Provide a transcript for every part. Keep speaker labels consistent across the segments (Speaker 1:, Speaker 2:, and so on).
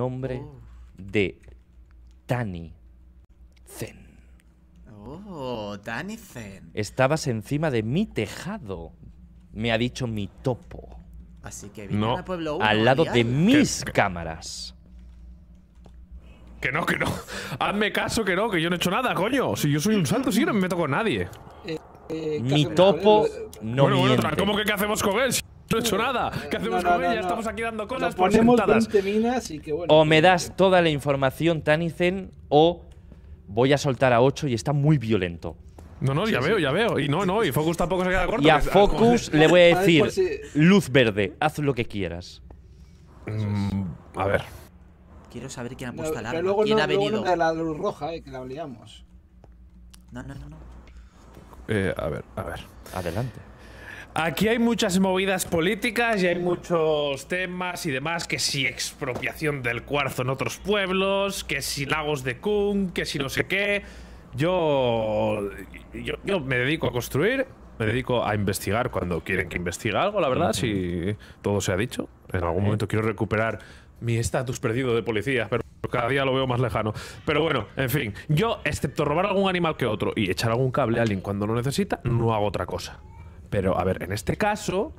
Speaker 1: nombre oh. de Tani Zen. Oh, Tani Zen. Estabas encima de mi tejado, me ha dicho mi topo. Así que no. Al lado de mis cámaras.
Speaker 2: Que no, que no. Hazme caso que no, que yo no he hecho nada, coño. Si yo soy un salto, si no me meto con nadie. Eh, eh, mi topo no eh, bueno, ¿Cómo que qué hacemos con él? No he hecho nada. ¿Qué hacemos con ella? Estamos aquí dando cosas por sentadas. o
Speaker 1: me das toda la información, Tanicen, o voy a soltar a 8 y está muy violento.
Speaker 2: No, no, ya veo, ya veo. Y no, no, y Focus tampoco se queda corto. Y a Focus le voy a decir,
Speaker 1: luz verde, haz lo que quieras. Mm, a ver. Quiero saber quién ha puesto el arma, quién ha venido. la luz roja, eh, que la liamos.
Speaker 2: No, no, no, no. Eh, a ver, a ver. Adelante. Aquí hay muchas movidas políticas y hay muchos temas y demás, que si expropiación del cuarzo en otros pueblos, que si lagos de Kun, que si no sé qué. Yo, me dedico a construir, me dedico a investigar cuando quieren que investigue algo, la verdad, si todo se ha dicho. En algún momento quiero recuperar mi estatus perdido de policía, pero cada día lo veo más lejano. Pero bueno, en fin, yo, excepto robar algún animal que otro y echar algún cable a alguien cuando lo necesita, no hago otra cosa. Pero, a ver, en este caso,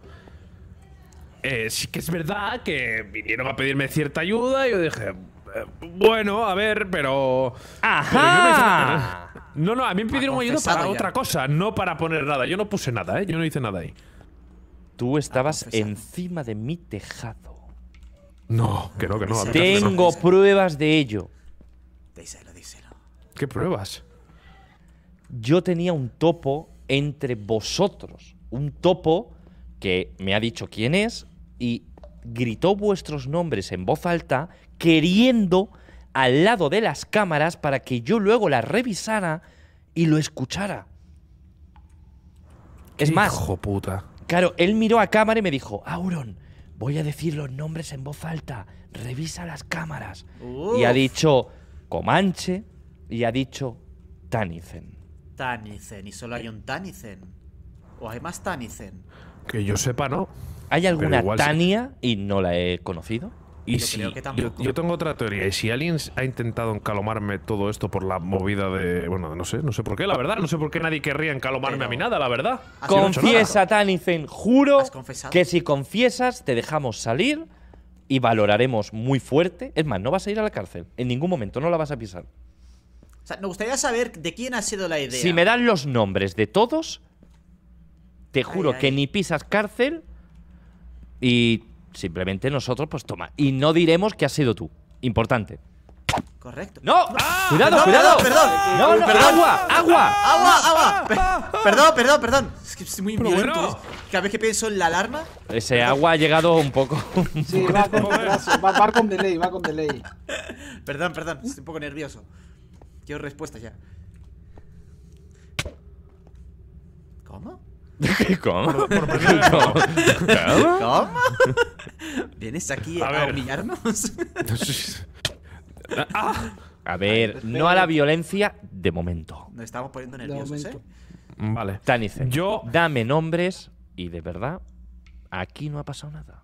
Speaker 2: eh, sí que es verdad que vinieron a pedirme cierta ayuda y yo dije, eh, bueno, a ver, pero... ¡Ajá! no, no, a mí me pidieron ah, ayuda para otra cosa, no para poner nada. Yo no puse nada, ¿eh? Yo no hice nada ahí. Tú estabas ah, encima de mi tejado. No, que no, que no. Tengo
Speaker 1: pruebas de ello. Díselo, díselo. ¿Qué pruebas? Yo tenía un topo entre vosotros. Un topo que me ha dicho quién es y gritó vuestros nombres en voz alta, queriendo al lado de las cámaras para que yo luego las revisara y lo escuchara. Es más, Hijo puta. claro, él miró a cámara y me dijo, Auron, voy a decir los nombres en voz alta, revisa las cámaras. Y ha dicho Comanche y ha dicho Tanizen. Tanizen y solo hay un Tanizen. ¿O hay más Tanizen? Que
Speaker 2: yo sepa, no. ¿Hay alguna Tania y no la he conocido? Y yo, yo, tengo otra teoría. Y si alguien ha intentado encalomarme todo esto por la movida de. Bueno, no sé, no sé por qué, la verdad. No sé por qué nadie querría encalomarme a mí nada, la verdad. Confiesa,
Speaker 1: Tanizen. Juro que si confiesas, te dejamos salir y valoraremos muy fuerte. Es más, no vas a ir a la cárcel. En ningún momento, no la vas a pisar. O sea, me gustaría saber de quién ha sido la idea. Si me dan los nombres de todos, te juro que ni pisas cárcel y simplemente nosotros, pues toma. Y no diremos que has sido tú. Importante. Correcto. ¡No! Ah, ¡Cuidado, cuidado! Perdón, No, perdón. ¡Agua, agua! ¡Agua, agua! perdón, perdón, perdón. Es que estoy muy nervioso. ¿eh? Cada vez que pienso en la alarma. Ese agua ha llegado un poco. sí, va va con delay, va con delay. Perdón, perdón. Estoy un poco nervioso. Quiero respuestas ya. ¿Cómo? ¿Cómo? ¿Por, cómo ¿Cómo? ¿Vienes aquí a, A ver, ah. no a la violencia de momento. Nos estamos poniendo nerviosos, ¿eh? Mm. Vale. Tanice, yo... dame nombres y de verdad,
Speaker 2: aquí no ha pasado nada.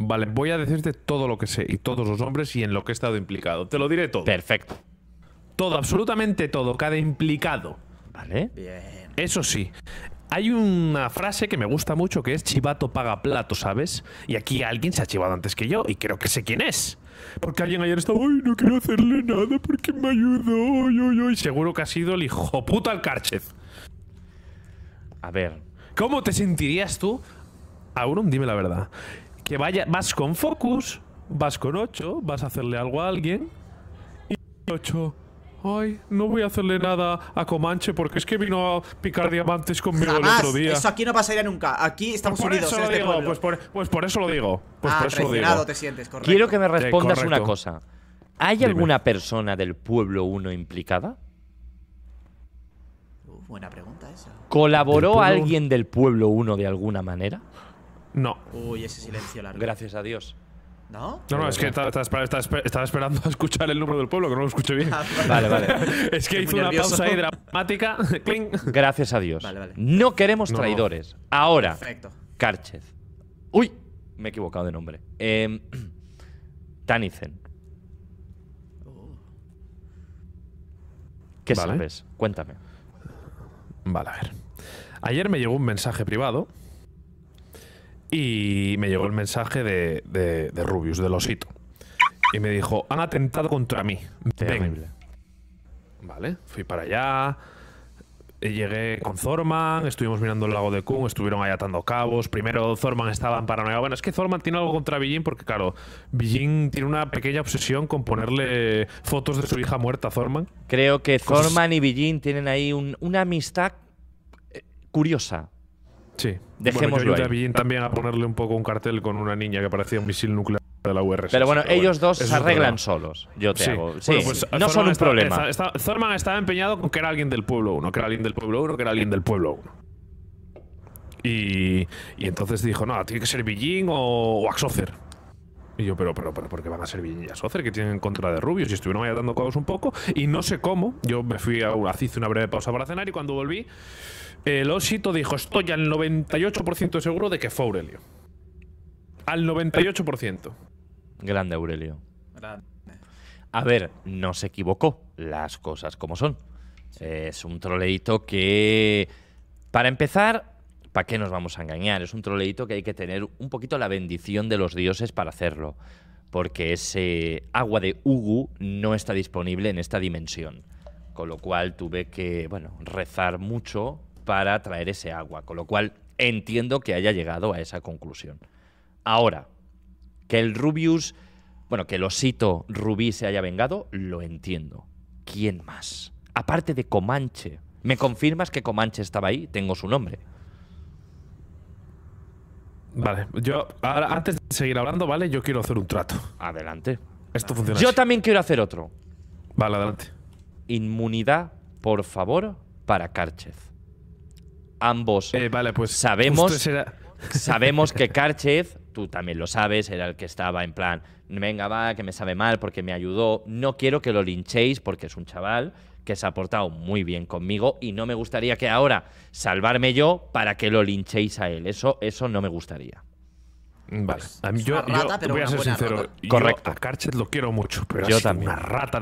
Speaker 2: Vale, voy a decirte todo lo que sé y todos los nombres y en lo que he estado implicado. Te lo diré todo. Perfecto. Todo, absolutamente todo, cada implicado. ¿Vale? Bien. Eso sí. Hay una frase que me gusta mucho que es chivato paga plato, ¿sabes? Y aquí alguien se ha chivado antes que yo y creo que sé quién es. Porque alguien ayer estaba, ¡ay, no quiero hacerle nada porque me ayudó! Ay, ay, ay. Seguro que ha sido el hijo puta Alcárchez. A ver. ¿Cómo te sentirías tú, Auron? Dime la verdad. Que vaya, vas con Focus, vas con 8, vas a hacerle algo a alguien y 8 Ay, no voy a hacerle nada a Comanche porque es que vino a picar diamantes conmigo el otro día. Eso
Speaker 1: aquí no pasaría nunca. Aquí estamos unidos. Eso este digo,
Speaker 2: pues, pues, por, eso lo digo. Pues ah, por eso lo digo. te sientes, Quiero que me respondas una cosa.
Speaker 1: ¿Hay alguna persona del pueblo 1 implicada? buena pregunta esa. ¿Colaboró alguien del pueblo 1 de alguna manera?
Speaker 2: No. Uy, ese silencio largo. Gracias a Dios.
Speaker 1: ¿No? No, es que
Speaker 2: estaba, esperando a escuchar el número del pueblo, que no lo escuché bien. Ah, vale, vale. es que hizo una pausa ahí
Speaker 1: dramática. Gracias a Dios.
Speaker 2: No queremos traidores. Ahora, Perfecto.
Speaker 1: Uy, me he equivocado de nombre. Eh, em, Tanizen.
Speaker 2: ¿Qué sabes? Cuéntame. Vale, a ver. Ayer me llegó un mensaje privado y me llegó el mensaje de, de, de Rubius, del osito. Y me dijo, han atentado contra mí. Ven. Vale, fui para allá. Llegué con Zorman, estuvimos mirando el lago de Kun, estuvieron ahí atando cabos. Primero Zorman estaba en paranoia. Bueno, es que Zorman tiene algo contra Billin porque, claro, Billin tiene una pequeña obsesión con ponerle fotos de su hija muerta a Zorman. Creo que Zorman y Billin
Speaker 1: tienen ahí una amistad
Speaker 2: eh, curiosa. Sí. Dejémoslo. Bueno, yo ahí. también a ponerle un poco un cartel con una niña que parecía un misil nuclear de la URSS. Pero bueno, ellos dos se arreglan solos. Yo te hago. Pues, no son un problema. Zorman estaba empeñado con que era alguien del pueblo 1, que era alguien del pueblo 1, que era alguien del pueblo 1. Y, y, entonces dijo, no, tiene que ser Beijing o, o y yo, pero, pero, pero, porque van a ser o socer, que tienen en contra de rubios Y estuvieron ahí dando codos un poco. Y no sé cómo. Yo me fui a hice una breve pausa para cenar y cuando volví, el Osito dijo: Estoy al 98% seguro de que fue Aurelio. Al 98%.
Speaker 1: Grande, Aurelio. Grande. A ver, no se equivocó. Las cosas como son. Es un troleito que. Para empezar, ¿Para qué nos vamos a engañar? Es un troleíto que hay que tener un poquito la bendición de los dioses para hacerlo, porque ese agua de Ugu no está disponible en esta dimensión, con lo cual tuve que, bueno, rezar mucho para traer ese agua, con lo cual entiendo que haya llegado a esa conclusión. Ahora, que el Rubius, bueno, que el osito Rubí se haya vengado, lo entiendo. ¿Quién más? Aparte de Comanche. ¿Me confirmas que Comanche estaba ahí? Tengo su nombre.
Speaker 2: Vale, yo antes de seguir hablando, ¿vale? Yo quiero hacer un trato. Adelante. Esto funciona. Yo también quiero hacer otro. Vale, adelante. Inmunidad, por
Speaker 1: favor, para Karchez. Ambos eh, vale, pues sabemos, sabemos que Karchez tú también lo sabes, era el que estaba en plan, venga, va, que me sabe mal porque me ayudó, no quiero que lo linchéis porque es un chaval que se ha portado muy bien conmigo y no me gustaría que ahora salvarme yo para que lo linchéis a él. Eso, eso no me gustaría. Vale. Pues a mí yo, voy a ser sincero. Correcto. Yo a lo quiero mucho, pero yo también. una rata.